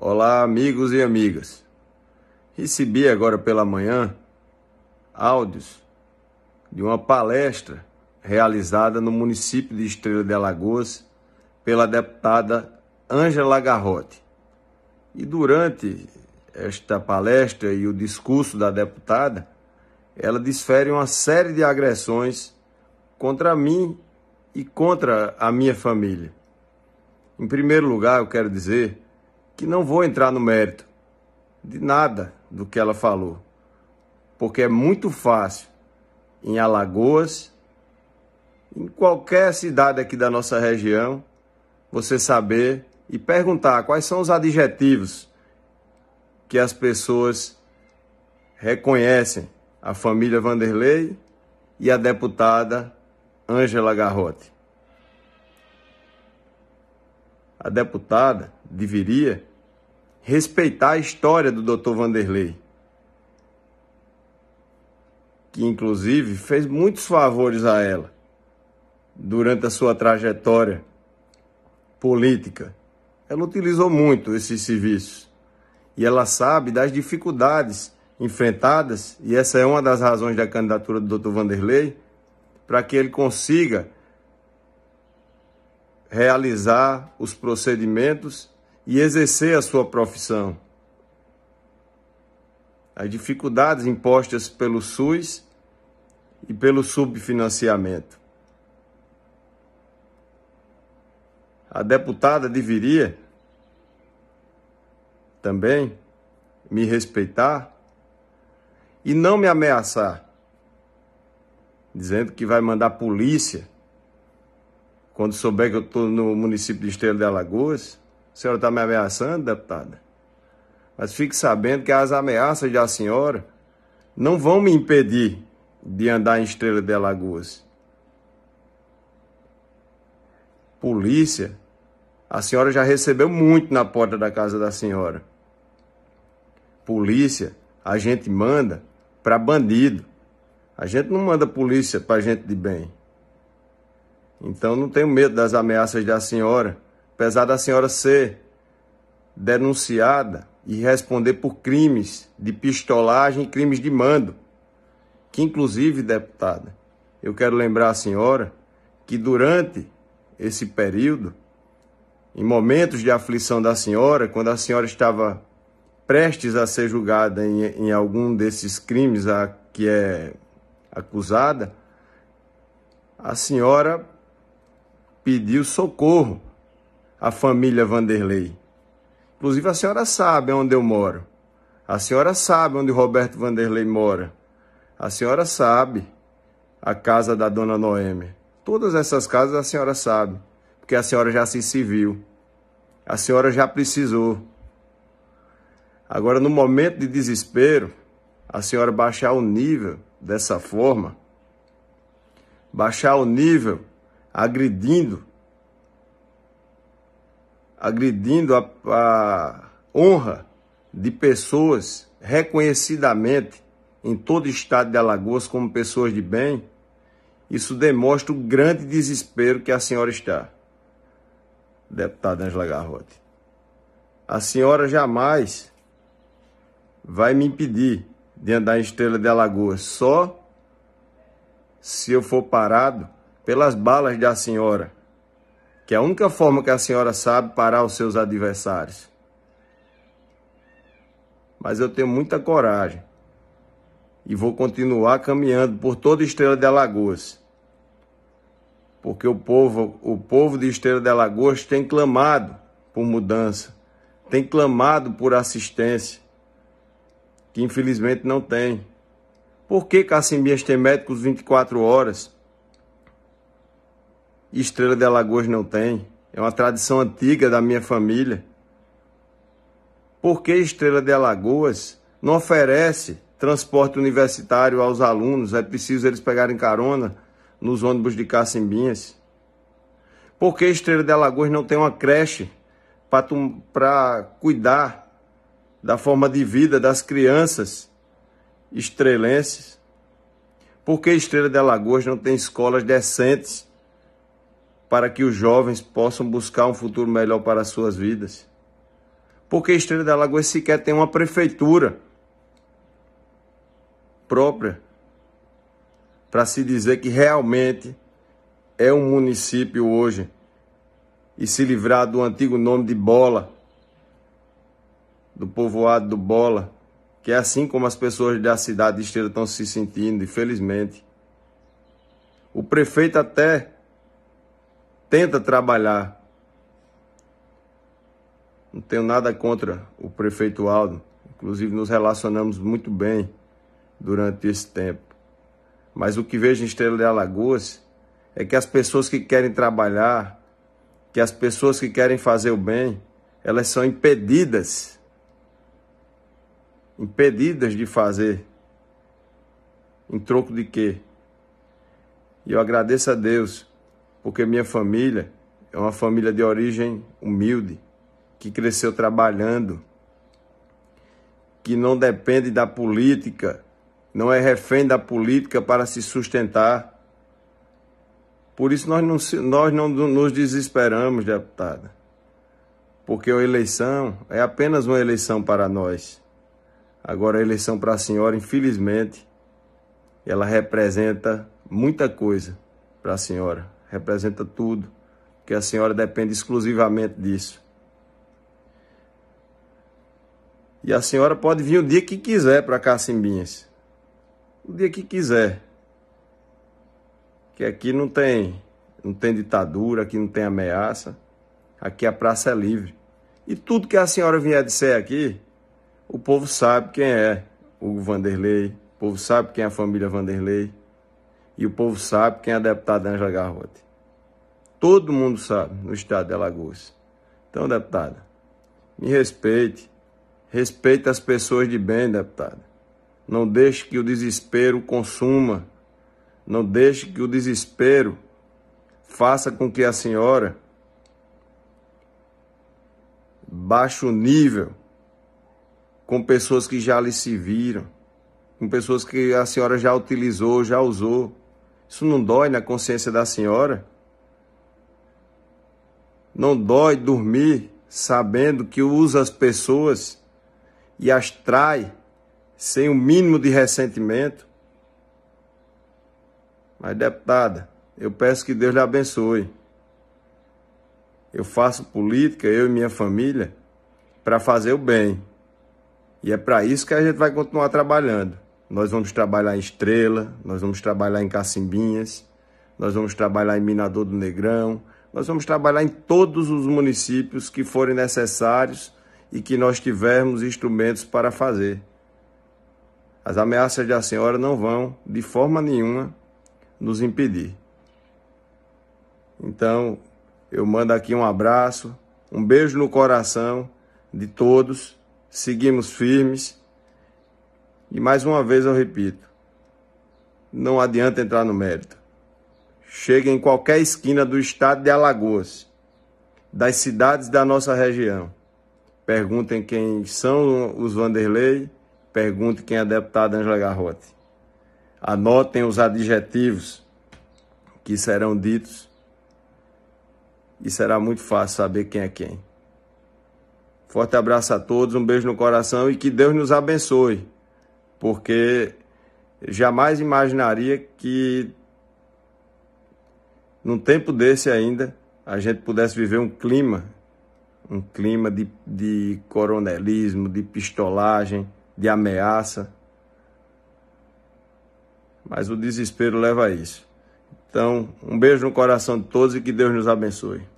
Olá, amigos e amigas. Recebi agora pela manhã áudios de uma palestra realizada no município de Estrela de Alagoas pela deputada Ângela Garrote. E durante esta palestra e o discurso da deputada, ela desfere uma série de agressões contra mim e contra a minha família. Em primeiro lugar, eu quero dizer que não vou entrar no mérito de nada do que ela falou, porque é muito fácil em Alagoas, em qualquer cidade aqui da nossa região, você saber e perguntar quais são os adjetivos que as pessoas reconhecem a família Vanderlei e a deputada Ângela Garrote. A deputada deveria respeitar a história do Dr. Vanderlei, que inclusive fez muitos favores a ela durante a sua trajetória política. Ela utilizou muito esses serviços e ela sabe das dificuldades enfrentadas, e essa é uma das razões da candidatura do Dr. Vanderlei, para que ele consiga realizar os procedimentos e exercer a sua profissão. As dificuldades impostas pelo SUS e pelo subfinanciamento. A deputada deveria também me respeitar e não me ameaçar, dizendo que vai mandar polícia quando souber que eu estou no município de Estrela de Alagoas senhora está me ameaçando, deputada? Mas fique sabendo que as ameaças da senhora não vão me impedir de andar em Estrela de Alagoas. Polícia, a senhora já recebeu muito na porta da casa da senhora. Polícia, a gente manda para bandido. A gente não manda polícia para gente de bem. Então não tenho medo das ameaças da senhora apesar da senhora ser denunciada e responder por crimes de pistolagem e crimes de mando, que inclusive, deputada, eu quero lembrar a senhora que durante esse período, em momentos de aflição da senhora, quando a senhora estava prestes a ser julgada em, em algum desses crimes a que é acusada, a senhora pediu socorro a família Vanderlei. Inclusive, a senhora sabe onde eu moro. A senhora sabe onde Roberto Vanderlei mora. A senhora sabe a casa da dona Noemi. Todas essas casas a senhora sabe, porque a senhora já se serviu. A senhora já precisou. Agora, no momento de desespero, a senhora baixar o nível dessa forma, baixar o nível agredindo agredindo a, a honra de pessoas reconhecidamente em todo o estado de Alagoas como pessoas de bem, isso demonstra o grande desespero que a senhora está, deputada Angela Garrote. A senhora jamais vai me impedir de andar em Estrela de Alagoas, só se eu for parado pelas balas da senhora que é a única forma que a senhora sabe parar os seus adversários. Mas eu tenho muita coragem e vou continuar caminhando por toda Estrela de Alagoas. Porque o povo, o povo de Estrela de Alagoas tem clamado por mudança, tem clamado por assistência, que infelizmente não tem. Por que Cacimbinhas tem médicos 24 horas? Estrela de Alagoas não tem. É uma tradição antiga da minha família. Por que Estrela de Alagoas não oferece transporte universitário aos alunos? É preciso eles pegarem carona nos ônibus de Cacimbinhas. Por que Estrela de Alagoas não tem uma creche para cuidar da forma de vida das crianças estrelenses? Por que Estrela de Alagoas não tem escolas decentes para que os jovens possam buscar um futuro melhor para as suas vidas. Porque Estrela da Lagoa sequer tem uma prefeitura própria para se dizer que realmente é um município hoje e se livrar do antigo nome de Bola, do povoado do Bola, que é assim como as pessoas da cidade de Estrela estão se sentindo, infelizmente. O prefeito até tenta trabalhar. Não tenho nada contra o prefeito Aldo, inclusive nos relacionamos muito bem durante esse tempo. Mas o que vejo em Estrela de Alagoas é que as pessoas que querem trabalhar, que as pessoas que querem fazer o bem, elas são impedidas impedidas de fazer. Em troco de quê? E eu agradeço a Deus porque minha família é uma família de origem humilde, que cresceu trabalhando, que não depende da política, não é refém da política para se sustentar. Por isso nós não, nós não nos desesperamos, deputada, porque a eleição é apenas uma eleição para nós. Agora, a eleição para a senhora, infelizmente, ela representa muita coisa para a senhora representa tudo, que a senhora depende exclusivamente disso. E a senhora pode vir o dia que quiser para Cacimbinhas. O dia que quiser. Que aqui não tem, não tem ditadura, aqui não tem ameaça. Aqui a praça é livre. E tudo que a senhora vier dizer aqui, o povo sabe quem é o Vanderlei, o povo sabe quem é a família Vanderlei. E o povo sabe quem é a deputada Angela Garrote. Todo mundo sabe no estado de Alagoas. Então, deputada, me respeite. Respeite as pessoas de bem, deputada. Não deixe que o desespero consuma. Não deixe que o desespero faça com que a senhora baixe o nível com pessoas que já lhe serviram, com pessoas que a senhora já utilizou, já usou. Isso não dói na consciência da senhora? Não dói dormir sabendo que usa as pessoas e as trai sem o um mínimo de ressentimento? Mas, deputada, eu peço que Deus lhe abençoe. Eu faço política, eu e minha família, para fazer o bem. E é para isso que a gente vai continuar trabalhando nós vamos trabalhar em Estrela, nós vamos trabalhar em Cacimbinhas, nós vamos trabalhar em Minador do Negrão, nós vamos trabalhar em todos os municípios que forem necessários e que nós tivermos instrumentos para fazer. As ameaças da senhora não vão, de forma nenhuma, nos impedir. Então, eu mando aqui um abraço, um beijo no coração de todos. Seguimos firmes e mais uma vez eu repito: não adianta entrar no mérito. Chega em qualquer esquina do estado de Alagoas, das cidades da nossa região. Perguntem quem são os Vanderlei, perguntem quem é a deputada Angela Garrote. Anotem os adjetivos que serão ditos e será muito fácil saber quem é quem. Forte abraço a todos, um beijo no coração e que Deus nos abençoe porque jamais imaginaria que num tempo desse ainda a gente pudesse viver um clima, um clima de, de coronelismo, de pistolagem, de ameaça. Mas o desespero leva a isso. Então, um beijo no coração de todos e que Deus nos abençoe.